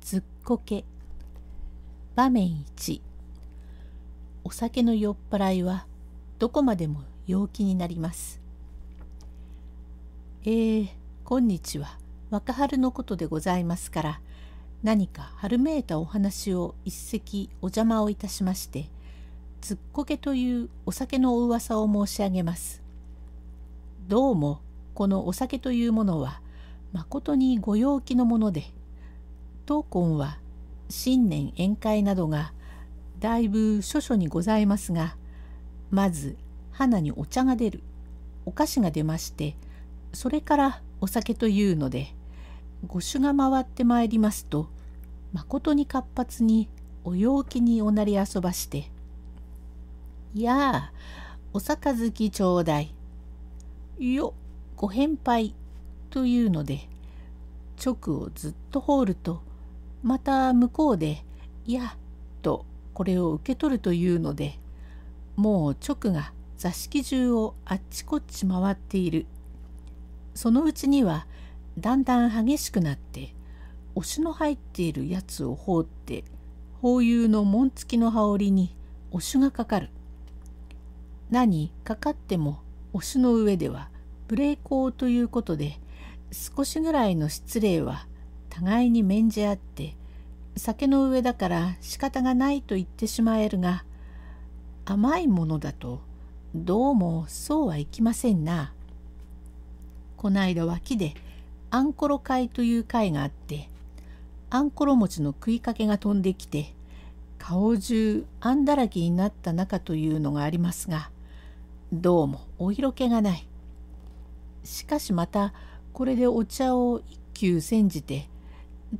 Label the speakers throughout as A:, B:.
A: ずっこけ場面1お酒の酔っ払いはどこまでも陽気になりますえー、今日は若春のことでございますから何か春めいたお話を一席お邪魔をいたしましてずっこけというお酒のお噂を申し上げますどうもこのお酒というものはまことにご陽気のもので当婚は新年宴会などがだいぶ諸々にございますがまず花にお茶が出るお菓子が出ましてそれからお酒というので御酒が回ってまいりますとまことに活発にお陽気におなり遊ばして「やあお杯ちょうだい」よ「よご返杯」というので直をずっと放るとまた向こうで「いや」とこれを受け取るというのでもう直が座敷中をあっちこっち回っているそのうちにはだんだん激しくなって押しの入っているやつを放って法友の紋付きの羽織に押しがかかる何かかっても押しの上では無礼講ということで少しぐらいの失礼は互いに免じ合って酒の上だから仕方がないと言ってしまえるが甘いものだとどうもそうはいきませんな。こないだ脇であんころ会という会があってあんころ餅の食いかけが飛んできて顔中あんだらけになった中というのがありますがどうもお色気がない。しかしまたこれでお茶を一休煎じて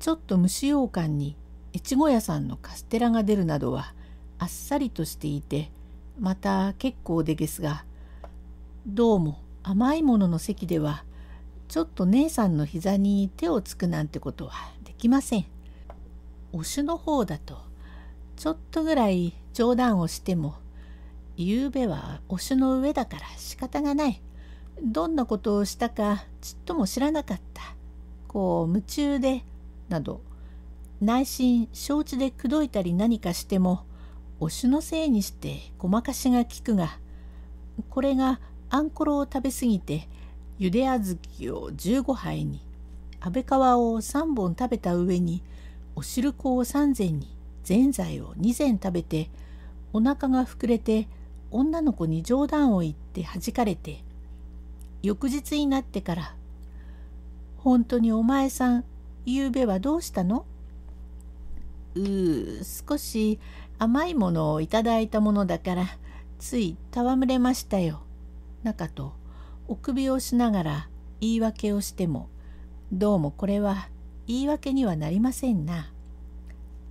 A: ちょっと蒸し羊羹に越後屋さんのカステラが出るなどはあっさりとしていてまた結構でげすがどうも甘いものの席ではちょっと姉さんの膝に手をつくなんてことはできません。お酒の方だとちょっとぐらい冗談をしても夕べはお酒の上だから仕方がないどんなことをしたかちっとも知らなかったこう夢中でなど内心承知で口説いたり何かしてもおしのせいにしてごまかしがきくがこれがあんころを食べ過ぎてゆで小豆を15杯に安倍川を3本食べた上にお汁粉を3膳にぜんざいを2膳食べてお腹が膨れて女の子に冗談を言って弾かれて翌日になってから「本当にお前さん昨うはどうしたのうー、少し甘いものをいただいたものだから、つい戯れましたよ。中と、お首をしながら言い訳をしても、どうもこれは言い訳にはなりませんな。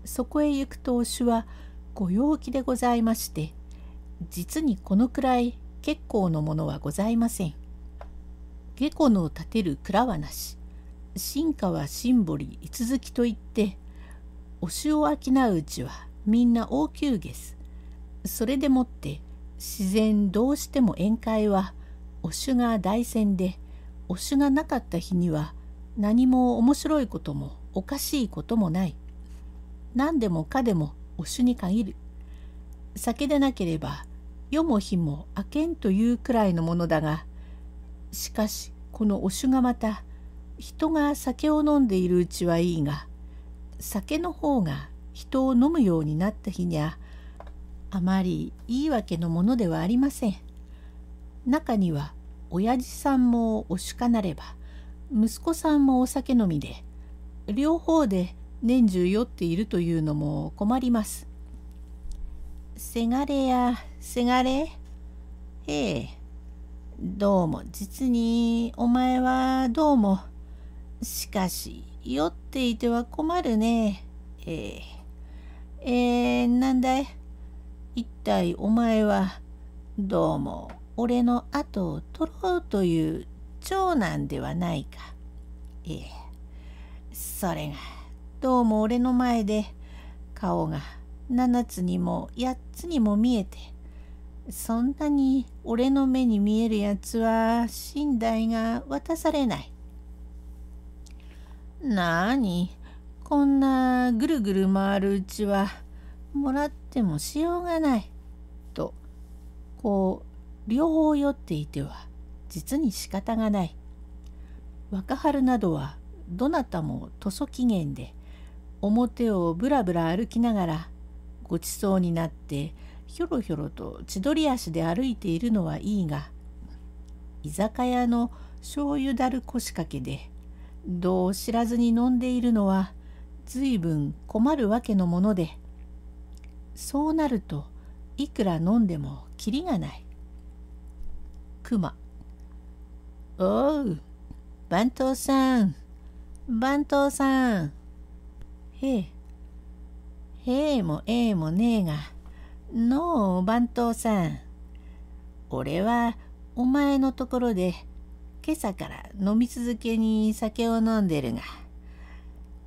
A: そこへ行くとお主はご陽気でございまして、実にこのくらい結構のものはございません。下戸の立てる蔵はなし。進化はシンボリ居続きといってお塩を商ううちはみんな応急す。それでもって自然どうしても宴会はお酒が大戦でお酒がなかった日には何も面白いこともおかしいこともない何でもかでもお酒に限る酒でなければ夜も日も明けんというくらいのものだがしかしこのお酒がまた人が酒を飲んでいるうちはいいが酒の方が人を飲むようになった日にゃあまりいいわけのものではありません。中には親父さんもおしかなれば息子さんもお酒飲みで両方で年中酔っているというのも困ります。せがれやせがれへえどうも実にお前はどうも。しかし、酔っていては困るね。えー、えー、なんだい一体お前は、どうも俺の後を取ろうという長男ではないか。ええ。それが、どうも俺の前で、顔が七つにも八つにも見えて、そんなに俺の目に見えるやつは、寝台が渡されない。なにこんなぐるぐる回るうちはもらってもしようがない」とこう両方酔っていては実に仕方がない。若春などはどなたも塗装期限で表をぶらぶら歩きながらごちそうになってひょろひょろと千鳥足で歩いているのはいいが居酒屋の醤油だる腰掛けでどう知らずに飲んでいるのは随分困るわけのものでそうなるといくら飲んでもきりがない。くまおう番頭さん番頭さんへえへえもええもねえがのう番頭さん俺はお前のところで今朝から飲み続けに酒を飲んでるが、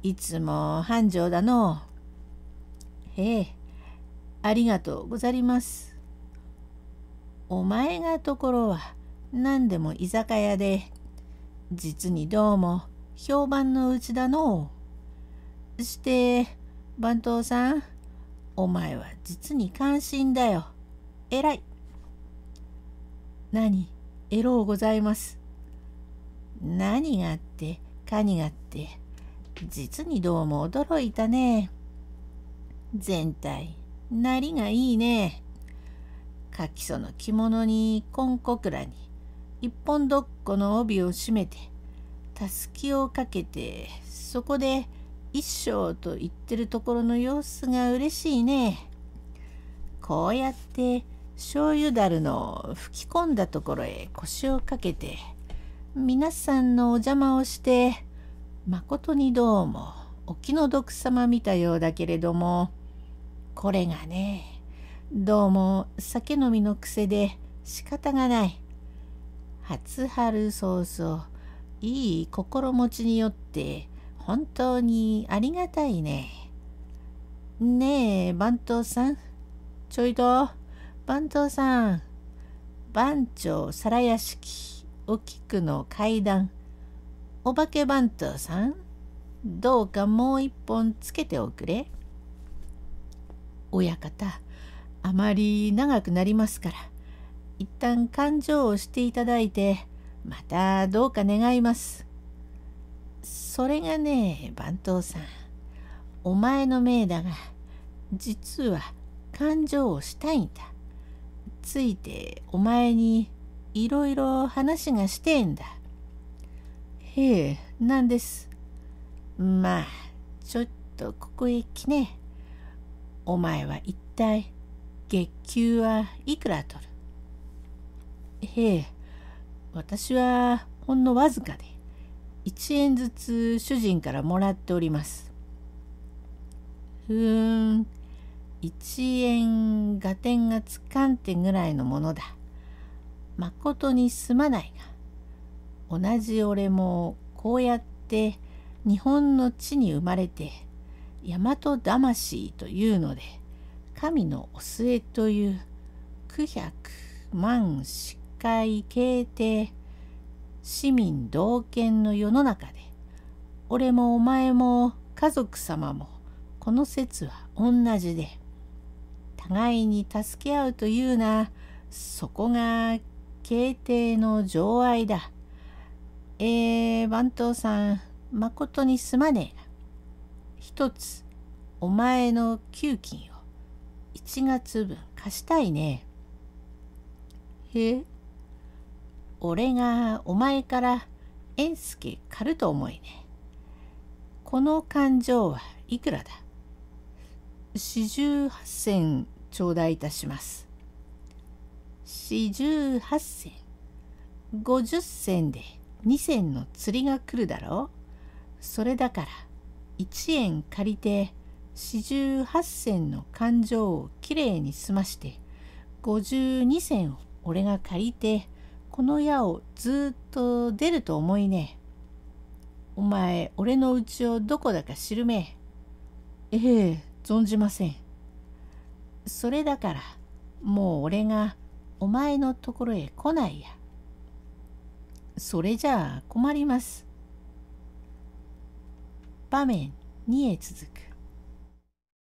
A: いつも繁盛だの。へえ、ありがとうござります。お前がところは何でも居酒屋で、実にどうも評判のうちだの。して、番頭さん、お前は実に関心だよ。えらい。何、エロうございます。何があってかにがあって実にどうも驚いたね全体なりがいいねかきその着物にコンコクラに一本どっこの帯を締めてたすきをかけてそこで一生と言ってるところの様子が嬉しいねこうやって醤油だるの吹き込んだところへ腰をかけて皆さんのお邪魔をして、誠にどうもお気の毒様見たようだけれども、これがね、どうも酒飲みの癖で仕方がない。初春早々、いい心持ちによって本当にありがたいね。ねえ、番頭さん。ちょいと、番頭さん。番長皿屋敷。お菊の階段お化け番頭さんどうかもう一本つけておくれ。親方あまり長くなりますから一旦勘定をしていただいてまたどうか願います。それがね番頭さんお前の命だが実は勘定をしたいんだ。ついてお前にいろいろ話がしてんだ。へえ、なんです。まあ、ちょっとここへ来ね。お前は一体、月給はいくら取るへえ、私はほんのわずかで、1円ずつ主人からもらっております。ふーん、1円合点がつかんてぐらいのものだ。まことにすまないが同じ俺もこうやって日本の地に生まれて大和魂というので神のお末という九百万失海形定市民同権の世の中で俺もお前も家族様もこの説は同じで互いに助け合うというなそこが敬帝の情愛だ。えー、番頭さん、まことにすまねえ。一つ、お前の給金を1月分貸したいね。へ俺がお前から円助借ると思いね。この勘定はいくらだ四十八銭頂戴いたします。四十八銭五十銭で二銭の釣りが来るだろうそれだから一円借りて四十八銭の勘定をきれいに済まして五十二銭を俺が借りてこの矢をずっと出ると思いねお前俺のうちをどこだか知るめええ存じませんそれだからもう俺がお前のところへ来ないや。それじゃあ困ります。場面2へ続く。